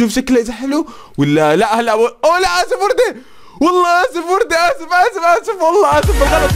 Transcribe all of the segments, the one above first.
تشوف شكله حلو ولا لا هلا او لا اسف وردي والله اسف وردي اسف اسف اسف والله اسف بالغلط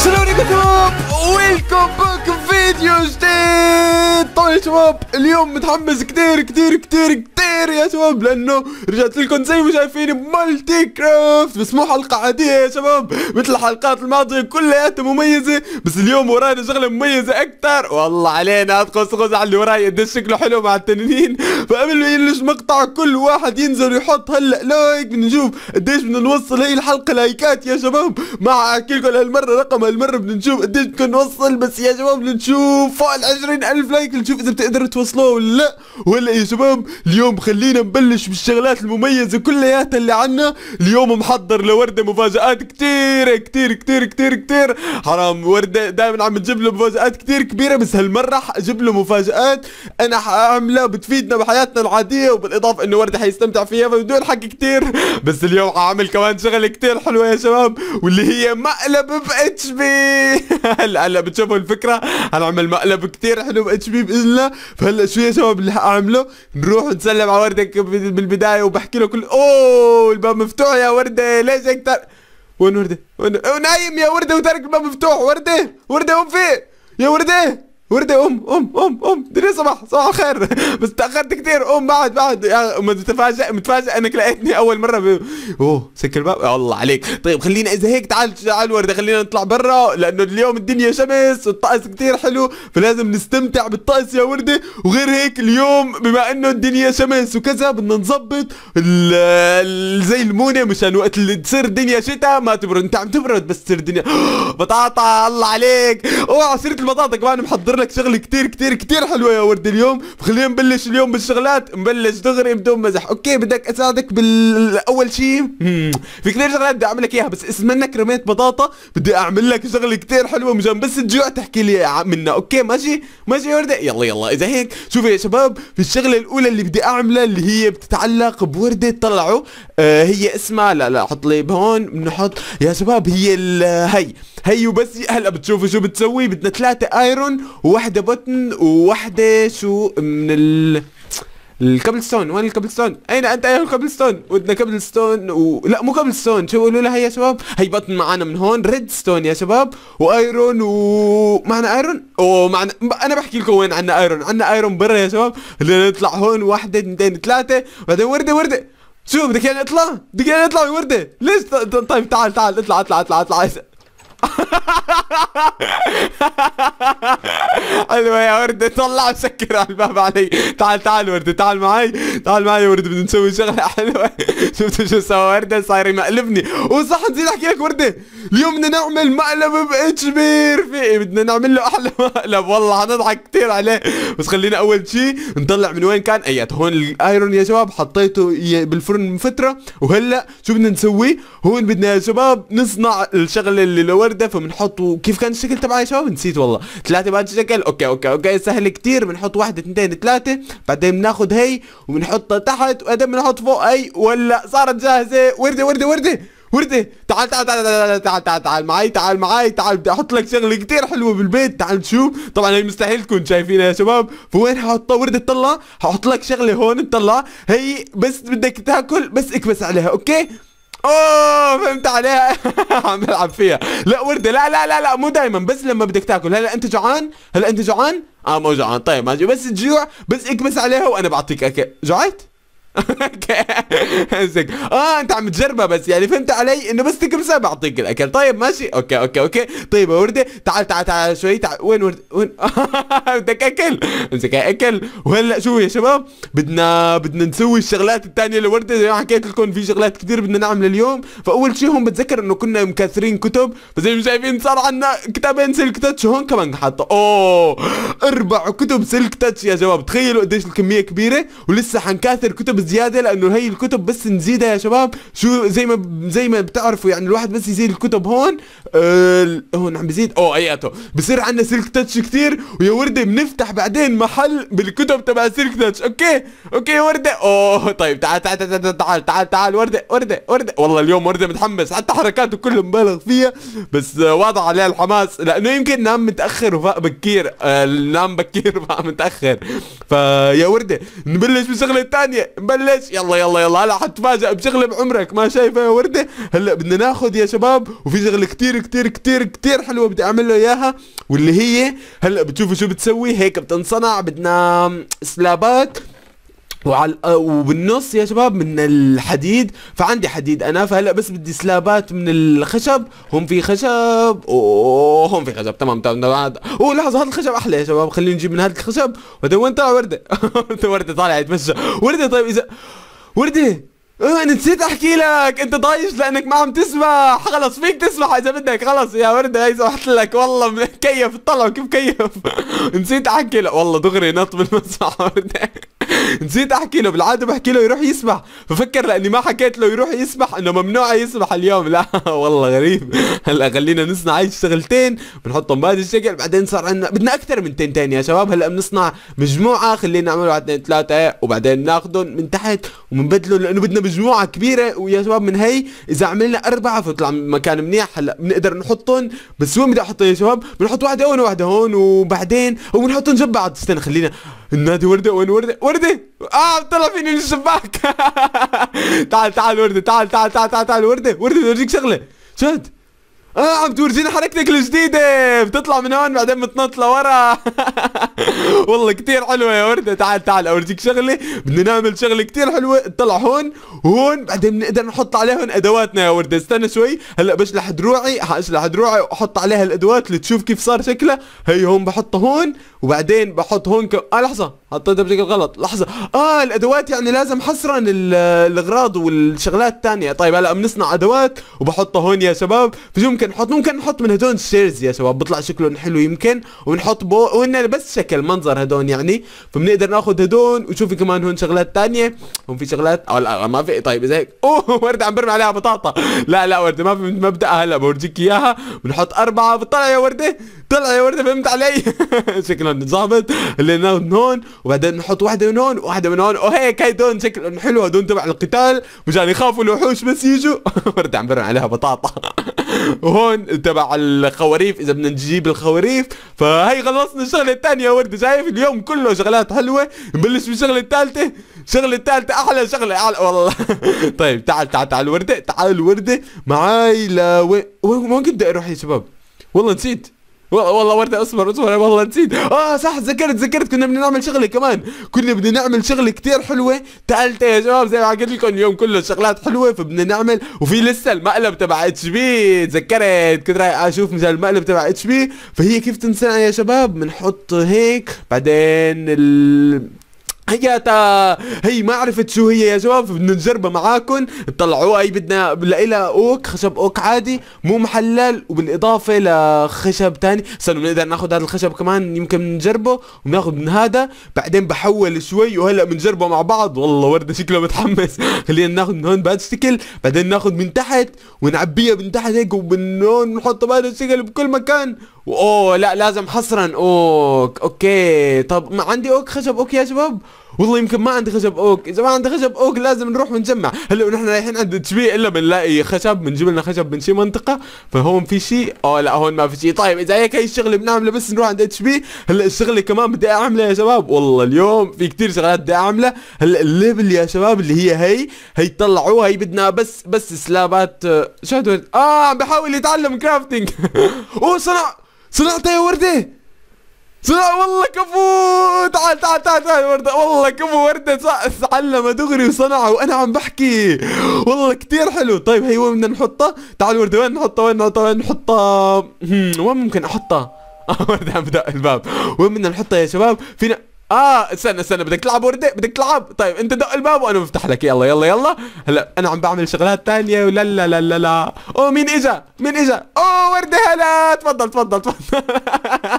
سلام عليكم ويلكم باك فيديو جديد طيب يا شباب اليوم متحمس كتير كتير كتير كتير يا شباب لانه رجعت لكم زي ما شايفين بمالتي كرافت بس مو حلقة عادية يا شباب مثل الحلقات الماضية كلياتها مميزة بس اليوم ورانا شغلة مميزة اكثر والله علينا ادخل سخز على اللي وراي قديش شكله حلو مع التنانين فقبل ما يبلش مقطع كل واحد ينزل ويحط هلا لايك بنشوف قديش بدنا نوصل هي الحلقة لايكات يا شباب مع احكي لكم هالمرة رقم هالمرة بدنا نشوف قديش بدكم نوصل بس يا شباب لنشوف فوق ال 20000 لايك لنشوف اذا بتقدروا توصلوها ولا لا ولا يا شباب اليوم خلينا نبلش بالشغلات المميزه كلياتها اللي عنا اليوم محضر لورده مفاجات كثير كثير كثير كثير كثير حرام ورده دائما عم نجيب له مفاجات كثير كبيره بس هالمره اجيب له مفاجات انا حاعملها بتفيدنا بحياتنا العاديه وبالاضافه انه ورده حيستمتع فيها بدون حكي كثير بس اليوم حاعمل كمان شغله كثير حلوه يا شباب واللي هي مقلب ب اتش بي هلا هلا بتشوفوا الفكره هنعمل مقلب كثير حلو باتش بي باذن الله فهلا شو يا شباب اللي حاعمله نروح نسلم على وردك بالبدايه وبحكي له كل اوه الباب مفتوح يا ورده ليش هيك تر... وين ورده؟ وين نايم يا ورده وترك الباب مفتوح ورده ورده وين في؟ يا ورده ورده ام ام ام ام دنيا صباح صباح الخير بس تاخرت كثير ام بعد بعد متفاجئ متفاجئ انك لقيتني اول مره ب... اوه سكر الباب الله عليك طيب خلينا اذا هيك تعال تعال ورده خلينا نطلع برا لانه اليوم الدنيا شمس والطقس كثير حلو فلازم نستمتع بالطقس يا ورده وغير هيك اليوم بما انه الدنيا شمس وكذا بدنا نظبط زي المونه مشان وقت اللي تصير الدنيا شتاء ما تبرد انت عم تبرد بس تصير الدنيا بطاطا الله عليك اوه عصيره البطاطا كمان محضر لك شغله كتير كتير كتير حلوه يا ورد اليوم خلينا نبلش اليوم بالشغلات نبلش دغري بدون مزح اوكي بدك اساعدك بالاول شيء في كثير شغلات بدي اعمل لك اياها بس اسمنك رميت بطاطا بدي اعمل لك شغله كتير حلوه مشان بس تجوع تحكي لي منها اوكي ماشي ماشي يا ورده يلا يلا اذا هيك شوفوا يا شباب في الشغله الاولى اللي بدي اعملها اللي هي بتتعلق بورده طلعوا آه هي اسمها لا لا حط لي بهون بنحط يا شباب هي هي هي وبس هلا بتشوفوا شو بتسوي بدنا ثلاثه ايرون وحده بوتن وواحده شو من ال ستون وين ستون؟ اين انت ايها ستون؟ ودنا ستون و... لا مو ستون شو قولوا لها يا شباب هي بطن معانا من هون ريد ستون يا شباب وايرون و معنا ايرون ومعنا انا بحكي لكم وين عندنا ايرون عندنا ايرون برا يا شباب نطلع هون واحدة اثنين ثلاثة بعدين وردة وردة شو بدك اياها اطلع بدك اياها اطلع وردة ليش طيب تعال تعال اطلع اطلع اطلع اطلع حلوه أيوة يا ورده طلع مسكر على الباب علي تعال تعال ورده تعال معي تعال معي يا ورده بدنا نسوي شغله حلوه شفتوا شو سوى ورده صاير يمقلبني وصح نزيد احكي لك ورده اليوم بدنا نعمل مقلب باجمير في إيه؟ بدنا نعمل له احلى مقلب والله حنضحك كثير عليه بس خلينا اول شيء نطلع من وين كان ايات أيوة، هون الايرون يا شباب حطيته بالفرن من فتره وهلا شو بدنا نسوي هون بدنا يا شباب نصنع الشغله اللي لورده بنحط كيف كان الشكل تبعها يا شباب نسيت والله ثلاثة بهذا الشكل اوكي اوكي اوكي سهل كثير بنحط واحدة اثنتين ثلاثة بعدين بناخذ هي وبنحطها تحت وبعدين بنحط فوق هي ولا صارت جاهزة وردة وردة وردة وردة تعال تعال تعال تعال تعال تعال تعال معي تعال معي تعال بدي احط لك شغله كثير حلوه بالبيت تعال تشوف طبعا هي مستحيل تكون شايفينها يا شباب فوين ححطها وردة طلع ححط لك شغله هون طلع هي بس بدك تاكل بس اكبس عليها اوكي اوه فهمت عليها عم بلعب فيها لا ورده لا لا لا لا مو دائما بس لما بدك تاكل هلا انت جوعان هلا انت جوعان اه مو جوعان طيب ماشي بس الجوع بس اكبس عليها وانا بعطيك اكل جوعت امسك اه انت عم تجربها بس يعني فهمت علي انه بس تكبسها بعطيك الاكل طيب ماشي اوكي اوكي اوكي طيب يا ورده تعال تعال تعال شوي تعال وين ورده وين بدك اكل امسك اكل وهلا شو يا شباب بدنا بدنا نسوي الشغلات الثانيه لورده زي ما حكيت لكم في شغلات كثير بدنا نعملها اليوم فاول شيء هون بتذكر انه كنا مكثرين كتب فزي ما شايفين صار عندنا كتابين سلك تاتش هون كمان حاطه اوه اربع كتب سلك تاتش يا شباب تخيلوا قديش الكميه كبيره ولسه حنكاثر كتب زياده لانه هي الكتب بس نزيدها يا شباب شو زي ما زي ما بتعرفوا يعني الواحد بس يزيد الكتب هون آه هون عم بزيد اوه اياته بصير عندنا سلك تاتش كثير ويا ورده بنفتح بعدين محل بالكتب تبع سلك تاتش اوكي اوكي يا ورده اوه طيب تعال تعال تعال تعال تعال, تعال, تعال ورده ورده ورده والله اليوم ورده متحمس حتى حركاته كله مبالغ فيها بس آه، واضح عليها الحماس لانه يمكن نام متاخر وفاق بكير آه نام بكير وفاق متاخر فيا ورده نبلش بالشغله الثانيه بلش يلا يلا يلا هلا حتفاجئ بشغله بعمرك ما شايفه يا ورده هلا بدنا ناخذ يا شباب وفي شغله كثير كثير كثير كثير حلوه بدي اعمل له اياها واللي هي هلا بتشوفوا شو بتسوي هيك بتنصنع بدنا سلابات وعلى أه، وبالنص يا شباب من الحديد فعندي حديد انا فهلا بس بدي سلابات من الخشب هم في خشب هم في خشب تمام تمام تمام اوه لحظه هذا الخشب احلى يا شباب خلينا نجيب من هذا الخشب بعدين وين طلع ورده ورده طالع يتمشى ورده طيب اذا ورده أه، انا نسيت احكي لك انت طايش لانك ما عم تسبح خلص فيك تسبح اذا بدك خلص يا ورده هي سمحت لك والله كيف طلع كيف كيف نسيت احكي لك والله دغري نط بالمسبح ورده نسيت احكي له بالعاده بحكي له يروح يسبح ففكر لاني ما حكيت له يروح يسبح انه ممنوع يسبح اليوم لا والله غريب هلا خلينا نصنع هاي الشغلتين بنحطهم بهذا الشكل بعدين صار عندنا بدنا اكثر من تنتين يا شباب هلا بنصنع مجموعه خلينا نعمل واحد اثنين ثلاثه وبعدين ناخذهم من تحت وبنبدلهم لانه بدنا مجموعه كبيره ويا شباب من هي اذا عملنا اربعه فطلع مكان منيح هلا بنقدر نحطهم بس وين بدي احطهم يا شباب بنحط واحده هون وواحده هون وبعدين وبنحطهم جنب بعض استنى خلينا النادي ورده وين ورده ورده اه طلع فيني الشباك تعال تعال ورده تعال تعال تعال تعال, تعال ورده ورده بوريك شغله شد اه عم تورجينا حركتك الجديده بتطلع من هون بعدين بتنط لورا والله كثير حلوه يا ورده تعال تعال اورجيك شغله بدنا نعمل شغله كثير حلوه تطلع هون هون بعدين بنقدر نحط عليهم ادواتنا يا ورده استنى شوي هلا بشلح دروعي حاشلح دروعي واحط عليها الادوات لتشوف كيف صار شكلها هي هون بحطها هون وبعدين بحط هون ك... اه لحظه حطيتها بشكل غلط لحظه اه الادوات يعني لازم حصرا الاغراض والشغلات الثانيه طيب هلا بنصنع ادوات وبحطها هون يا شباب فشو ممكن نحط ممكن نحط من هدول الشيرز يا شباب بيطلع شكلهم حلو يمكن ونحط بو وهن بس شكل منظر هدول يعني فبنقدر ناخذ هدول وشوفي كمان هون شغلات ثانيه هون في شغلات او آه، لا آه، ما في طيب اذا هيك اوه ورده عم برمي عليها بطاطا لا لا ورده ما في مبدأ هلا بورجيك اياها بنحط اربعه بتطلع يا ورده طلع يا ورده فهمت علي شكلهم اتظبط اللي من هون وبعدين نحط واحده من هون واحده من هون وهيك هي دون شكلهم حلو هدول تبع القتال مشان يخافوا الوحوش بس يجوا برد عم برن عليها بطاطا وهون تبع الخواريف اذا بدنا نجيب الخواريف فهي خلصنا الشغله الثانيه ورد شايف اليوم كله شغلات حلوه نبلش بالشغله الثالثه الشغله الثالثه احلى شغله احلى والله طيب تعال تعال تعال ورده تعال ورده معاي لوين وين كنت اروح يا شباب والله نسيت والله ورده اصبر اصبر والله نسيت اه صح تذكرت تذكرت كنا بدنا نعمل شغله كمان كنا بدنا نعمل شغله كثير حلوه ثالثه يا شباب زي ما حكيت لكم اليوم كله شغلات حلوه فبدنا نعمل وفي لسه المقلب تبع اتش بي تذكرت كنت رايح اشوف مثل المقلب تبع اتش بي فهي كيف تنصنع يا شباب بنحط هيك بعدين ال... هي هي ما عرفت شو هي يا شباب بدنا نجربها معاكم طلعوها هي بدنا لها اوك خشب اوك عادي مو محلل وبالاضافه لخشب ثاني استنوا بنقدر ناخذ هذا الخشب كمان يمكن نجربه وبناخذ من هذا بعدين بحول شوي وهلا بنجربه مع بعض والله ورده شكله متحمس خلينا ناخذ من هون الشكل بعدين ناخذ من تحت ونعبيها من تحت هيك ومن هون بهذا الشكل بكل مكان اوه لا لازم حصرا اوك اوكي طب ما عندي اوك خشب اوك يا شباب والله يمكن ما عندي خشب اوك اذا ما عندي خشب اوك لازم نروح ونجمع هلا ونحن رايحين عند تشبي الا بنلاقي خشب بنجيب لنا خشب من شي منطقه فهون في شيء اه لا هون ما في شيء طيب اذا هيك هي الشغله بنعمله بس نروح عند تشبي هلا الشغله كمان بدي اعملها يا شباب والله اليوم في كثير شغلات بدي اعملها هلا الليفل يا شباب اللي هي هي هي طلعوها هي بدنا بس بس سلابات هدول اه عم آه، بحاول يتعلم كرافتنج اوه صنع صنعتها يا ورده صنع والله كفو تعال تعال تعال تعال ورده والله كفو ورده تعلم دغري وصنعها وانا عم بحكي والله كثير حلو طيب هي وين بدنا نحطها تعال ورده وين نحطها وين نحطها وين نحطها وين ممكن احطها ورده عم بدق الباب وين بدنا نحطها يا شباب فينا اه استنى استنى بدك تلعب وردة بدك تلعب طيب انت دق الباب وانا بفتح لك يلا يلا يلا هلا انا عم بعمل شغلات تانية ولا لا لا لا لا اوه مين اجا مين اجا اوه وردة هلا تفضل تفضل تفضل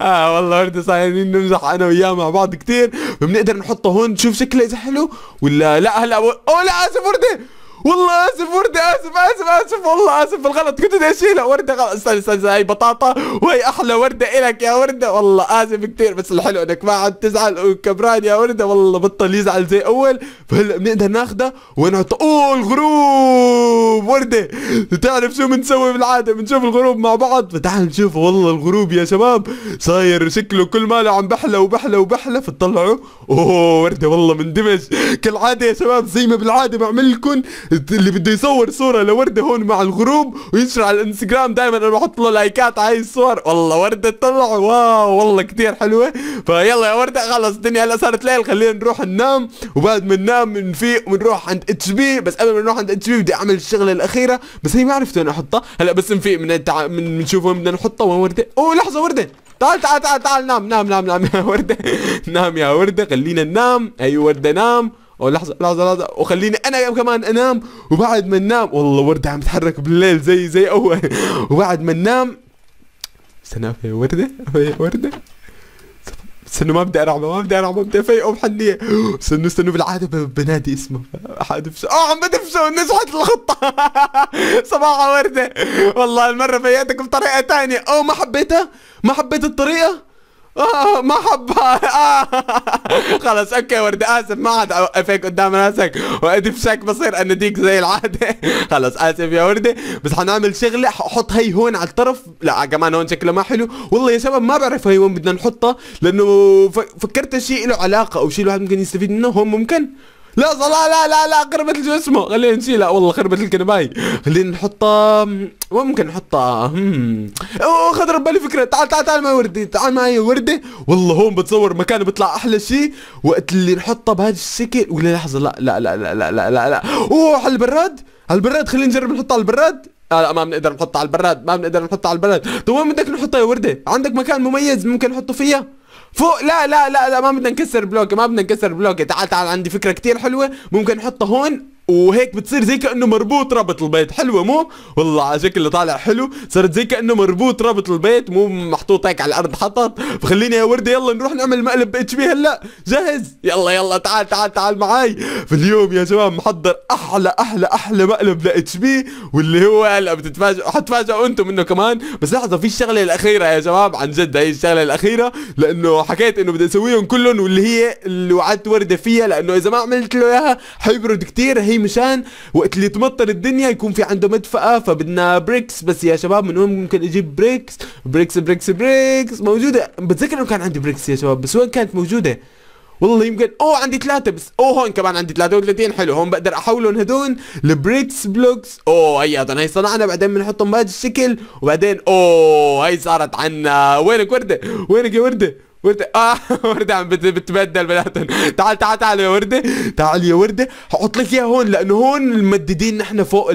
اه والله وردة صايرين نمزح انا وياه مع بعض كثير وبنقدر نحطه هون نشوف شكله اذا حلو ولا لا هلا اوه لا اسف وردة والله اسف وردة اسف اسف اسف والله اسف بالغلط كنت بدي اشيلها وردة غلط استنى استنى هاي بطاطا وهي احلى وردة الك يا وردة والله اسف كثير بس الحلو انك ما عاد تزعل وكبران يا وردة والله بطل يزعل زي اول فهلا بنقدر ناخذها ونعطى اوه الغروب وردة بتعرف شو بنسوي بالعادة بنشوف الغروب مع بعض فتعال نشوف والله الغروب يا شباب صاير شكله كل ماله عم بحلى وبحلى وبحلى فتطلعوا اوه وردة والله مندمج كالعادة يا شباب زي ما بالعادة بعمل لكم اللي بده يصور صوره لورده هون مع الغروب وينشر على الانستغرام دائما انا بحط له لايكات على هاي الصور والله ورده تطلع واو والله كثير حلوه فيلا يا ورده خلص الدنيا هلا صارت ليل خلينا نروح ننام وبعد ما ننام نفيق ونروح عند اتش بي بس قبل ما نروح عند اتش بي بدي اعمل الشغله الاخيره بس هي ما عرفت وين احطها هلا بس نفيق من التع... من بنشوف وين بدنا نحطها وين ورده اوه لحظه ورده تعال تعال تعال تعال نام نام نام نام يا ورده نام يا ورده خلينا ننام اي أيوة ورده نام او لحظه لحظه لحظه وخليني انا كمان انام وبعد ما ننام والله ورده عم تتحرك بالليل زي زي اول وبعد ما ننام استنى في ورده في ورده استنوا ما بدي ارعبه ما بدي ارعبه بدي افيقه بحنيه استنوا استنوا بالعاده بنادي اسمه حادفسه اه عم بدفسه نزحت الخطه صباح ورده والله المره فيقتك بطريقه ثانيه او ما حبيتها ما حبيت الطريقه آه ما حبها آه خلص اوكي ورد اسف ما عاد افيك قدام راسك وادفشك بصير اناديك زي العاده خلص اسف يا ورده بس حنعمل شغله حط هي هون على الطرف لا كمان هون شكله ما حلو والله يا شباب ما بعرف هي وين بدنا نحطها لانه فكرت شيء له علاقه او شيء الواحد ممكن يستفيد منه هون ممكن لا صلاح لا لا لا خربت شو اسمه خلينا نشيله والله خربت الكنباي خلينا نحطها ممكن نحطها اوه خطر ربالي فكره تعال تعال تعال معي ورده تعال معي ورده والله هون بتصور مكان بيطلع احلى شيء وقت اللي نحطها بهذا الشكل ولا لحظه لا لا لا لا لا لا لا, اوه على البراد على البراد خلينا نجرب نحطها على البراد لا لا ما بنقدر نحطها على البراد ما بنقدر نحطها على البراد طيب وين بدك نحطها يا ورده عندك مكان مميز ممكن نحطه فيها فوق لا لا لا لا ما بدنا نكسر بلوكي ما بدنا نكسر بلوكي تعال تعال عندي فكره كتير حلوه ممكن نحطه هون وهيك بتصير زي كانه مربوط ربط البيت حلوه مو والله على شكله طالع حلو صارت زي كانه مربوط ربط البيت مو محطوط هيك على الارض حطط فخليني يا ورده يلا نروح نعمل مقلب اتش بي هلا جاهز يلا يلا تعال تعال تعال معي فاليوم يا شباب محضر احلى احلى احلى مقلب لاتش بي واللي هو هلا بتتفاجئوا حتفاجئوا انتم منه كمان بس لحظه في الشغله الاخيره يا شباب عن جد هي الشغله الاخيره لانه حكيت انه بدي اسويهم كلهم واللي هي اللي وعدت ورده فيها لانه اذا ما عملت له اياها حيبرد كثير هي هي مشان وقت اللي تمطر الدنيا يكون في عنده مدفأة فبدنا بريكس بس يا شباب من وين ممكن اجيب بريكس بريكس بريكس بريكس موجودة بتذكر انه كان عندي بريكس يا شباب بس وين كانت موجودة والله يمكن اوه عندي ثلاثة بس اوه هون كمان عندي 33 حلو هون بقدر احولهم هدول لبريكس بلوكس اوه هي هذا هي صنعنا بعدين بنحطهم بهذا الشكل وبعدين اوه هي صارت عنا وينك وردة وينك يا وردة ورده اه ورده عم بتبدل بناتهم تعال تعال تعال يا ورده تعال يا ورده حط لك اياها هون لانه هون ممددين نحن فوق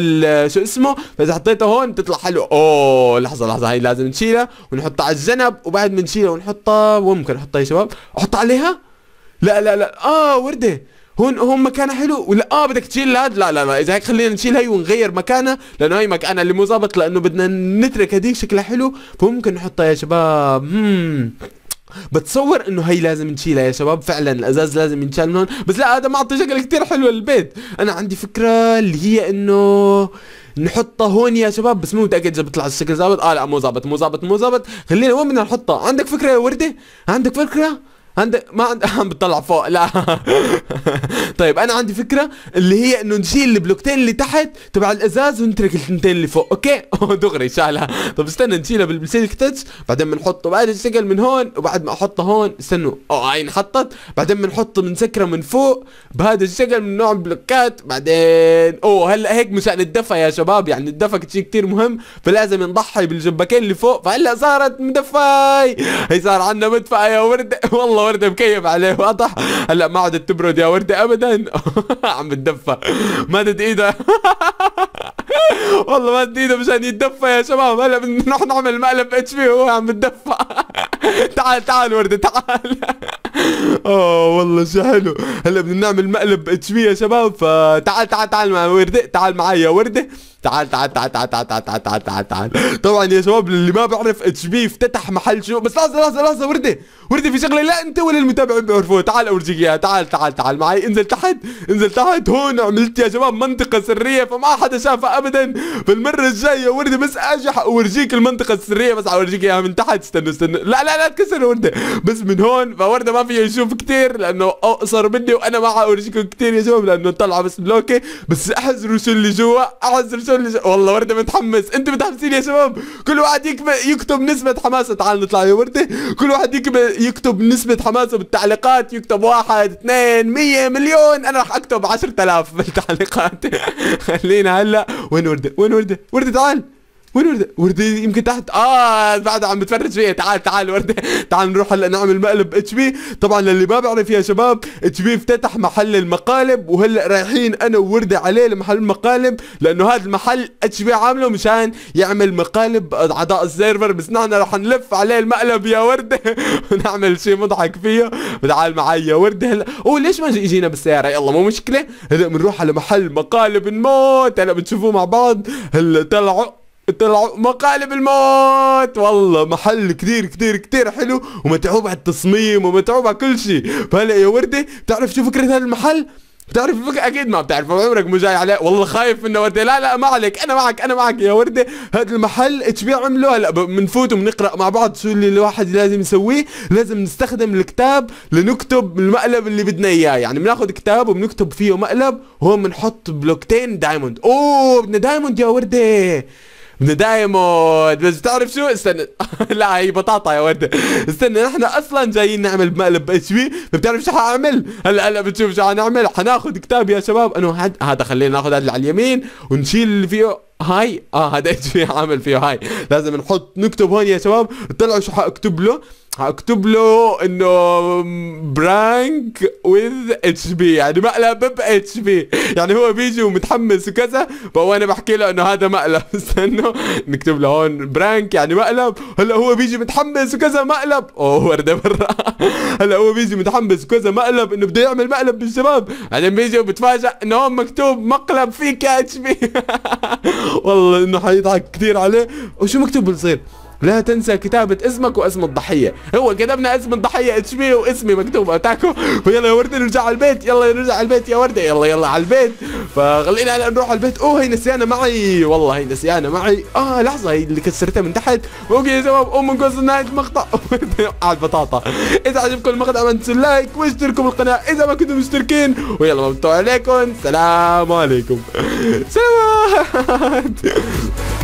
شو اسمه فاذا حطيتها هون بتطلع حلو اوه لحظه لحظه هاي لازم نشيلها ونحطها على الجنب وبعد ما نشيلها ونحطها وين ممكن احطها يا شباب احط عليها لا لا لا اه ورده هون هون مكانها حلو ولا اه بدك تشيل هذا لا لا لا اذا هيك خلينا نشيل هي ونغير مكانها لانه هي مكانها اللي مو ظابط لانه بدنا نترك هذيك شكلها حلو فممكن نحطها يا شباب مم. بتصور انه هي لازم نشيلها يا شباب فعلا الازاز لازم ينشال من هون بس لا هذا معطي شكل كتير حلو للبيت انا عندي فكره اللي هي انه نحطها هون يا شباب بس مو متاكد اذا بيطلع الشكل ظابط اه لا مو ظابط مو ظابط مو ظابط خلينا وين بدنا نحطها عندك فكره يا ورده عندك فكره عندك ما عند عم بتطلع فوق لا طيب انا عندي فكره اللي هي انه نشيل البلوكتين اللي تحت تبع الازاز ونترك الثنتين اللي فوق اوكي دغري شالها طب استنى نشيلها بالسلك تاتش بعدين بنحطه بهذا الشكل من هون وبعد ما احطه هون استنوا اه هاي انحطت بعدين بنحطه بنسكره من فوق بهذا الشكل من نوع البلوكات بعدين اوه هلا هيك مشان الدفا يا شباب يعني الدفا شيء كثير مهم فلازم نضحي بالجبكين اللي فوق فهلا صارت مدفاي هي صار عندنا مدفاي يا ورده والله ورده مكيف عليه واضح هلا ما عدت تبرد يا ورده ابدا عم بتدفى مادت ايدها والله مادت ايده مشان يتدفى يا شباب هلا بدنا نروح نعمل مقلب اتش بي وهو عم بتدفى تعال تعال ورده تعال اوه والله شو حلو هلا بدنا نعمل مقلب اتش بي يا شباب فتعال تعال تعال مع ورده تعال معي يا ورده تعال تعال تعال تعال تعال تعال تعال تعال تعال طبعا يا شباب اللي ما بيعرف اتش بي افتتح محل شو بس لحظه لحظه لحظه ورده وردي في شغله لا انت ولا المتابعين بيعرفوها تعال اورجيك اياها تعال تعال تعال معي انزل تحت انزل تحت هون عملت يا شباب منطقه سريه فما حدا شافها ابدا فالمره الجايه وردي بس اجي اورجيك المنطقه السريه بس اورجيك اياها من تحت استنى استنى لا لا لا تكسر وردي بس من هون فورده ما فيها يشوف كثير لانه اقصر مني وانا ما حاورجيكم كثير يا شباب لانه طلعه بس بلوكي بس احزروا شو اللي جوا احزروا شو اللي جوا والله ورده متحمس انتم متحمسين يا شباب كل واحد يكتب نسبه حماسه تعال نطلع يا ورده كل واحد يكتب يكتب نسبة حماسه بالتعليقات يكتب واحد اثنين مية مليون انا راح اكتب عشرة الاف بالتعليقات خلينا هلا وين وردة وين وردة وردة تعال وين وردة؟ وردة يمكن تحت اه بعد عم بتفرج فيها تعال تعال وردة تعال نروح هلا نعمل مقلب اتش بي طبعا للي ما بيعرف يا شباب اتش بي افتتح محل المقالب وهلا رايحين انا ووردة عليه لمحل المقالب لانه هذا المحل اتش بي عامله مشان يعمل مقالب اعضاء السيرفر بس نحن رح نلف عليه المقلب يا وردة ونعمل شيء مضحك فيه تعال معي يا وردة هلا اوه ليش ما اجينا بالسيارة يلا مو مشكلة هلا بنروح على محل مقالب نموت هلا بتشوفوه مع بعض هلا طلعوا طلعوا مقالب الموت والله محل كثير كثير كثير حلو ومتعوب على التصميم ومتعوب على كل شيء فهلا يا ورده بتعرف شو فكره هذا المحل بتعرف الفكرة اكيد ما بتعرف عمرك مو جاي عليه والله خايف انه ورده لا لا ما عليك انا معك انا معك يا ورده هذا المحل ايش بيعملوا هلا بنفوت وبنقرا مع بعض شو اللي الواحد لازم يسويه لازم نستخدم الكتاب لنكتب المقلب اللي بدنا اياه يعني بناخذ كتاب وبنكتب فيه مقلب وهون بنحط بلوكتين دايموند اوه بدنا دايموند يا ورده بدنا دايموند بس بتعرف شو استنى لا هي بطاطا يا ولد استنى نحن اصلا جايين نعمل مقلب بي فبتعرف شو حاعمل هلا هلا بتشوف شو حنعمل حناخذ كتاب يا شباب انه هاد هذا خلينا ناخذ هذا اللي على اليمين ونشيل اللي فيه هاي اه هذا ايش في عامل فيه هاي لازم نحط نكتب هون يا شباب طلعوا شو حاكتب له هكتب له انه برانك وذ اتش بي يعني مقلب ب اتش بي يعني هو بيجي ومتحمس وكذا وانا بحكي له انه هذا مقلب استنوا نكتب له هون برانك يعني مقلب هلا هو بيجي متحمس وكذا مقلب اوه ورده برا هلا هو بيجي متحمس وكذا مقلب انه بده يعمل مقلب بالشباب بعدين يعني بيجي وبتفاجئ انه هون مكتوب مقلب فيك اتش بي والله انه حيضحك كثير عليه وشو مكتوب بالصير لا تنسى كتابة اسمك واسم الضحية هو كتبنا اسم الضحية اتش بي واسمي مكتوب اتاكو ويلا يا وردة نرجع على البيت يلا نرجع على البيت يا وردة يلا يلا على البيت فخلينا هلا نروح على البيت اوه هي نسيانة معي والله هي نسيانة معي اه لحظة هي اللي كسرتها من تحت اوكي يا شباب ام وصلنا نهاية المقطع على البطاطا اذا عجبكم المقطع ما تنسوا اللايك واشتركوا بالقناة اذا ما كنتم مشتركين ويلا ممتوع عليكم سلام عليكم سلامات